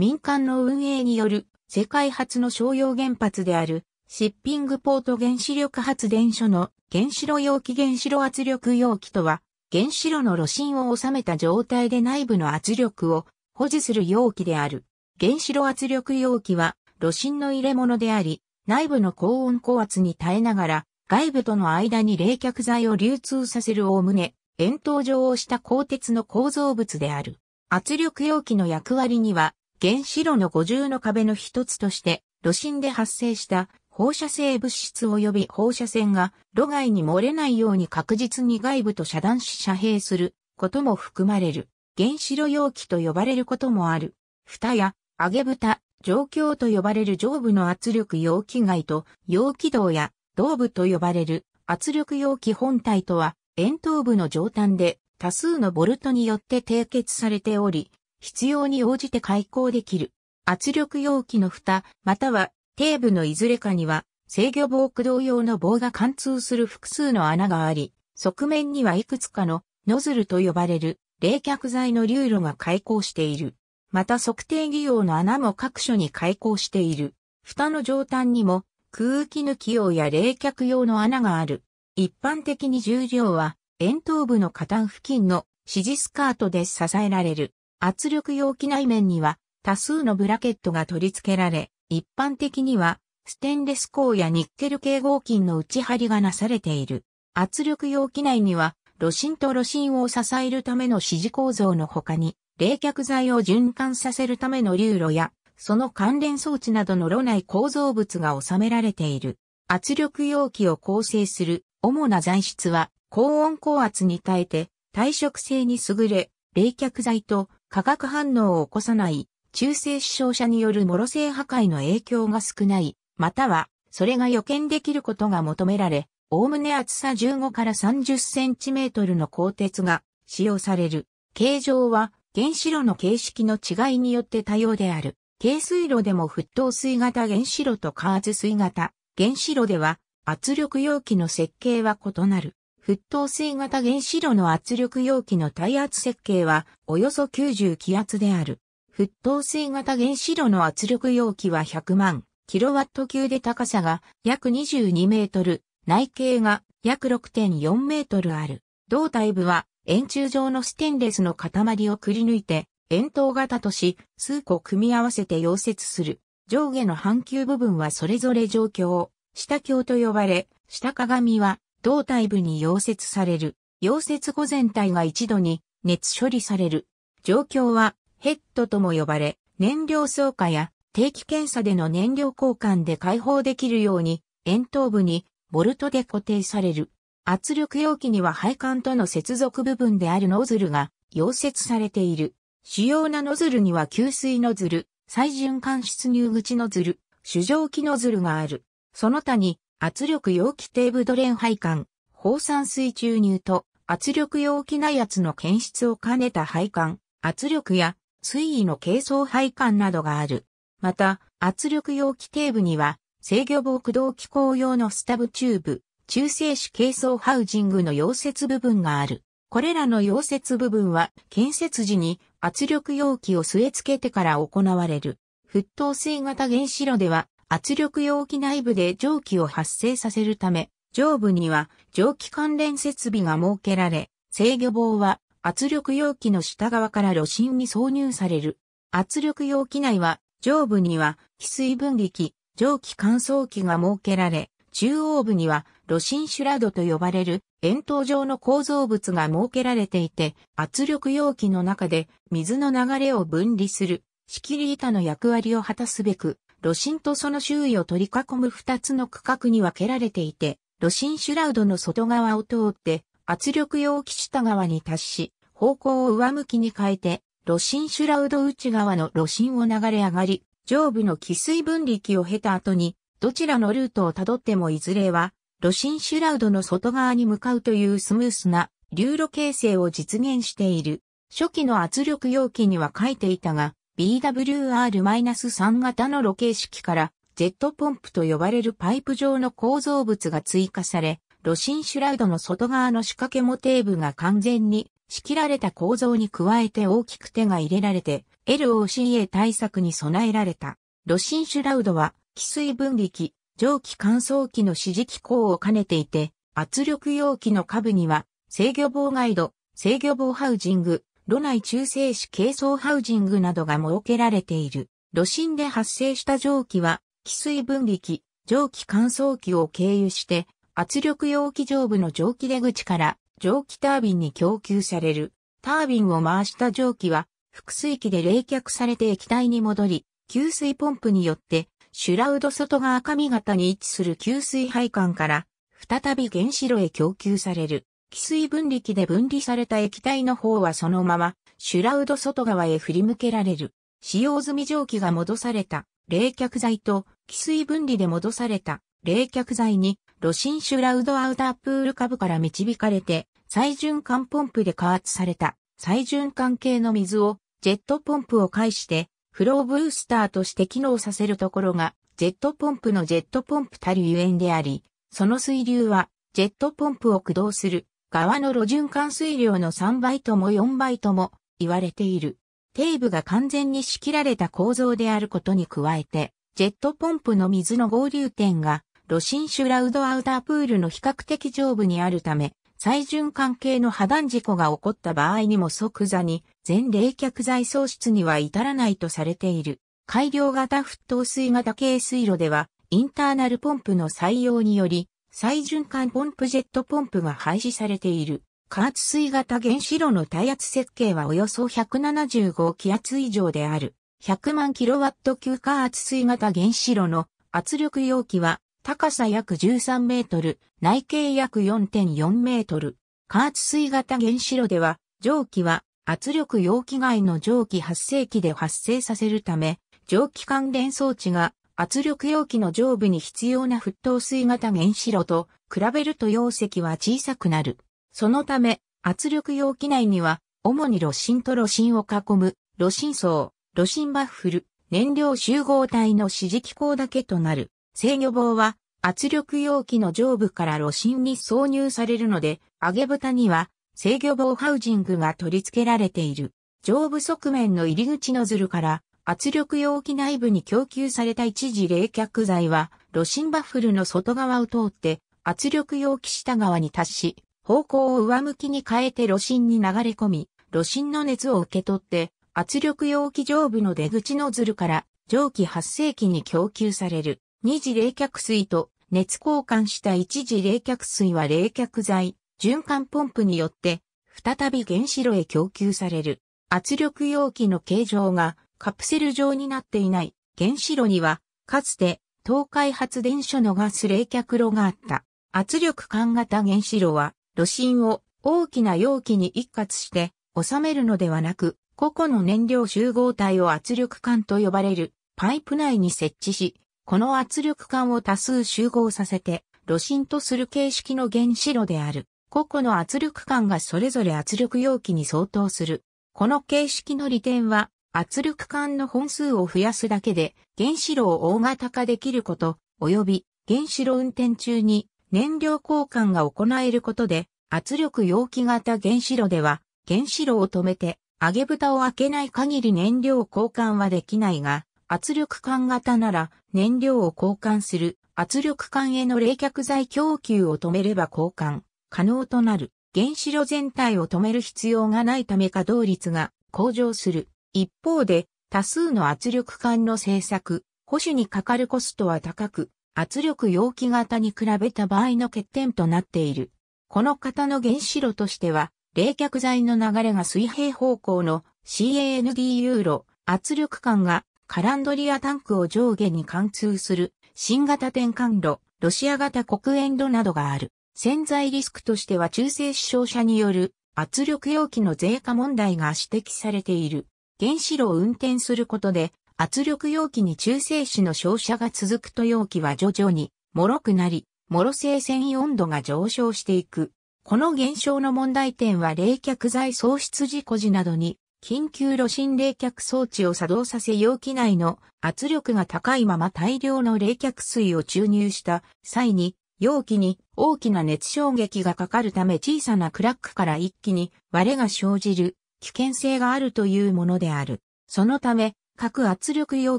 民間の運営による世界初の商用原発であるシッピングポート原子力発電所の原子炉容器原子炉圧力容器とは原子炉の炉心を収めた状態で内部の圧力を保持する容器である。原子炉圧力容器は炉心の入れ物であり、内部の高温高圧に耐えながら外部との間に冷却剤を流通させるおおむね、円筒状をした鋼鉄の構造物である。圧力容器の役割には、原子炉の五重の壁の一つとして、炉心で発生した放射性物質及び放射線が炉外に漏れないように確実に外部と遮断し遮蔽することも含まれる。原子炉容器と呼ばれることもある。蓋や揚げ蓋、状況と呼ばれる上部の圧力容器外と容器道や胴部と呼ばれる圧力容器本体とは円筒部の上端で多数のボルトによって締結されており、必要に応じて開口できる。圧力容器の蓋、または底部のいずれかには制御棒駆動用の棒が貫通する複数の穴があり、側面にはいくつかのノズルと呼ばれる冷却剤の流路が開口している。また測定技用の穴も各所に開口している。蓋の上端にも空気抜き用や冷却用の穴がある。一般的に重量は円頭部の下端付近の支持スカートで支えられる。圧力容器内面には多数のブラケットが取り付けられ、一般的にはステンレス鋼やニッケル系合金の内張りがなされている。圧力容器内には炉心と炉心を支えるための支持構造の他に、冷却剤を循環させるための流路や、その関連装置などの炉内構造物が収められている。圧力容器を構成する主な材質は高温高圧に耐えて耐食性に優れ、冷却剤と化学反応を起こさない、中性死傷者によるモロ性破壊の影響が少ない、または、それが予見できることが求められ、おおむね厚さ15から30センチメートルの鋼鉄が使用される。形状は原子炉の形式の違いによって多様である。軽水炉でも沸騰水型原子炉と加圧水型。原子炉では圧力容器の設計は異なる。沸騰水型原子炉の圧力容器の耐圧設計はおよそ90気圧である。沸騰水型原子炉の圧力容器は100万キロワット級で高さが約22メートル、内径が約6.4メートルある。胴体部は円柱状のステンレスの塊をくり抜いて円筒型とし数個組み合わせて溶接する。上下の半球部分はそれぞれ状況、下鏡と呼ばれ、下鏡は胴体部に溶接される。溶接後全体が一度に熱処理される。状況はヘッドとも呼ばれ、燃料消化や定期検査での燃料交換で解放できるように、円筒部にボルトで固定される。圧力容器には配管との接続部分であるノズルが溶接されている。主要なノズルには給水ノズル、再循環出入口ノズル、主蒸気ノズルがある。その他に圧力容器底部ドレン配管、放散水注入と圧力容器内圧の検出を兼ねた配管、圧力や水位の軽装配管などがある。また、圧力容器底部には、制御防駆動機構用のスタブチューブ、中性子軽装ハウジングの溶接部分がある。これらの溶接部分は、建設時に圧力容器を据え付けてから行われる。沸騰水型原子炉では、圧力容器内部で蒸気を発生させるため、上部には蒸気関連設備が設けられ、制御棒は圧力容器の下側から炉心に挿入される。圧力容器内は上部には気水分離蒸気乾燥機が設けられ、中央部には炉心シュラドと呼ばれる円筒状の構造物が設けられていて、圧力容器の中で水の流れを分離する仕切り板の役割を果たすべく、炉心とその周囲を取り囲む二つの区画に分けられていて、炉心シュラウドの外側を通って、圧力容器下側に達し、方向を上向きに変えて、炉心シュラウド内側の炉心を流れ上がり、上部の汽水分離機を経た後に、どちらのルートをたどってもいずれは、炉心シュラウドの外側に向かうというスムースな流路形成を実現している。初期の圧力容器には書いていたが、BWR-3 型の露形式からジェットポンプと呼ばれるパイプ状の構造物が追加され、ロシンシュラウドの外側の仕掛けモテーブが完全に仕切られた構造に加えて大きく手が入れられて LOCA 対策に備えられた。ロシンシュラウドは気水分離器、蒸気乾燥機の指示機構を兼ねていて、圧力容器の下部には制御妨害度、制御棒ハウジング、炉内中性子軽装ハウジングなどが設けられている。炉心で発生した蒸気は、気水分離器、蒸気乾燥機を経由して、圧力容器上部の蒸気出口から蒸気タービンに供給される。タービンを回した蒸気は、腹水器で冷却されて液体に戻り、給水ポンプによって、シュラウド外側上型に位置する給水配管から、再び原子炉へ供給される。気水分力で分離された液体の方はそのまま、シュラウド外側へ振り向けられる。使用済み蒸気が戻された冷却剤と、気水分離で戻された冷却剤に、ロシンシュラウドアウタープール株から導かれて、最循環ポンプで加圧された最循環系の水を、ジェットポンプを介して、フローブースターとして機能させるところが、ジェットポンプのジェットポンプたるゆえんであり、その水流は、ジェットポンプを駆動する川の路順環水量の3倍とも4倍とも言われている。底部が完全に仕切られた構造であることに加えて、ジェットポンプの水の合流点が、ロシンシュラウドアウタープールの比較的上部にあるため、最循環系の破断事故が起こった場合にも即座に全冷却剤喪失には至らないとされている。改良型沸騰水型軽水路ではインターナルポンプの採用により最循環ポンプジェットポンプが廃止されている。加圧水型原子炉の耐圧設計はおよそ175気圧以上である。100万ット級加圧水型原子炉の圧力容器は高さ約13メートル、内径約4.4メートル。加圧水型原子炉では蒸気は圧力容器外の蒸気発生器で発生させるため、蒸気関連装置が圧力容器の上部に必要な沸騰水型原子炉と比べると容積は小さくなる。そのため、圧力容器内には、主に炉心と炉心を囲む、炉心層、炉心バッフル、燃料集合体の支持機構だけとなる。制御棒は、圧力容器の上部から炉心に挿入されるので、揚げ蓋には制御棒ハウジングが取り付けられている。上部側面の入り口ノズルから圧力容器内部に供給された一時冷却剤は、炉心バッフルの外側を通って、圧力容器下側に達し、方向を上向きに変えて炉心に流れ込み、炉心の熱を受け取って、圧力容器上部の出口ノズルから蒸気発生器に供給される。二次冷却水と熱交換した一次冷却水は冷却剤、循環ポンプによって、再び原子炉へ供給される。圧力容器の形状がカプセル状になっていない原子炉には、かつて東海発電所のガス冷却炉があった。圧力管型原子炉は、炉心を大きな容器に一括して収めるのではなく、個々の燃料集合体を圧力管と呼ばれるパイプ内に設置し、この圧力管を多数集合させて、炉心とする形式の原子炉である。個々の圧力管がそれぞれ圧力容器に相当する。この形式の利点は、圧力管の本数を増やすだけで原子炉を大型化できること、及び原子炉運転中に燃料交換が行えることで圧力容器型原子炉では原子炉を止めて揚げ蓋を開けない限り燃料交換はできないが圧力管型なら燃料を交換する圧力管への冷却剤供給を止めれば交換可能となる原子炉全体を止める必要がないため稼働率が向上する。一方で、多数の圧力管の製作、保守にかかるコストは高く、圧力容器型に比べた場合の欠点となっている。この型の原子炉としては、冷却剤の流れが水平方向の CAND ユーロ圧力管がカランドリアタンクを上下に貫通する新型転換炉、ロシア型黒煙炉などがある。潜在リスクとしては中性死傷者による圧力容器の税化問題が指摘されている。原子炉を運転することで、圧力容器に中性子の照射が続くと容器は徐々に脆くなり、脆性繊維温度が上昇していく。この現象の問題点は冷却剤喪失事故時などに緊急炉心冷却装置を作動させ容器内の圧力が高いまま大量の冷却水を注入した際に容器に大きな熱衝撃がかかるため小さなクラックから一気に割れが生じる危険性があるというものである。そのため、各圧力容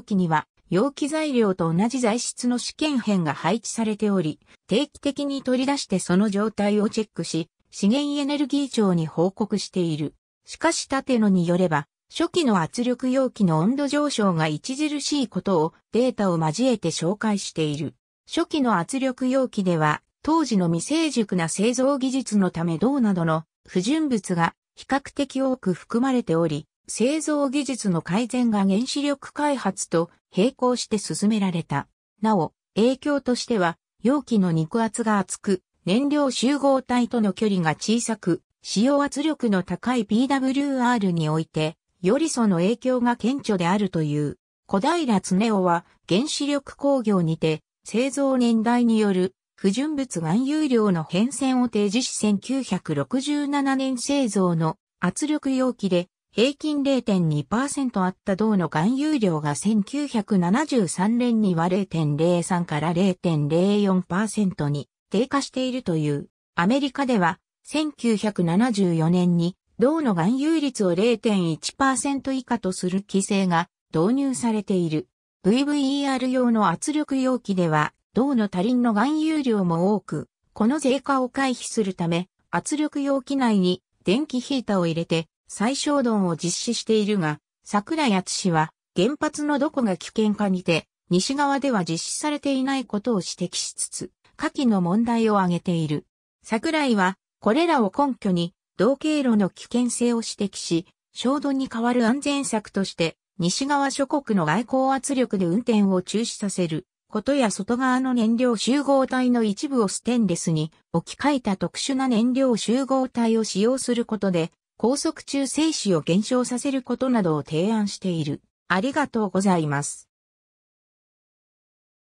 器には、容器材料と同じ材質の試験片が配置されており、定期的に取り出してその状態をチェックし、資源エネルギー庁に報告している。しかし縦野によれば、初期の圧力容器の温度上昇が著しいことをデータを交えて紹介している。初期の圧力容器では、当時の未成熟な製造技術のため銅などの不純物が比較的多く含まれており、製造技術の改善が原子力開発と並行して進められた。なお、影響としては、容器の肉厚が厚く、燃料集合体との距離が小さく、使用圧力の高い PWR において、よりその影響が顕著であるという。小平常夫は原子力工業にて、製造年代による不純物含有量の変遷を提示し1967年製造の圧力容器で平均0.2%あった銅の含有量が1973年には0.03から0.04%に低下しているという。アメリカでは1974年に銅の含有率を0.1%以下とする規制が導入されている。VVER 用の圧力容器では銅の多輪の含有量も多く、この税化を回避するため、圧力容器内に電気ヒーターを入れて最小論を実施しているが、桜井厚氏は原発のどこが危険かにて、西側では実施されていないことを指摘しつつ、下記の問題を挙げている。桜井は、これらを根拠に、同経路の危険性を指摘し、衝動に代わる安全策として、西側諸国の外交圧力で運転を中止させる、ことや外側の燃料集合体の一部をステンレスに置き換えた特殊な燃料集合体を使用することで、高速中静子を減少させることなどを提案している。ありがとうございます。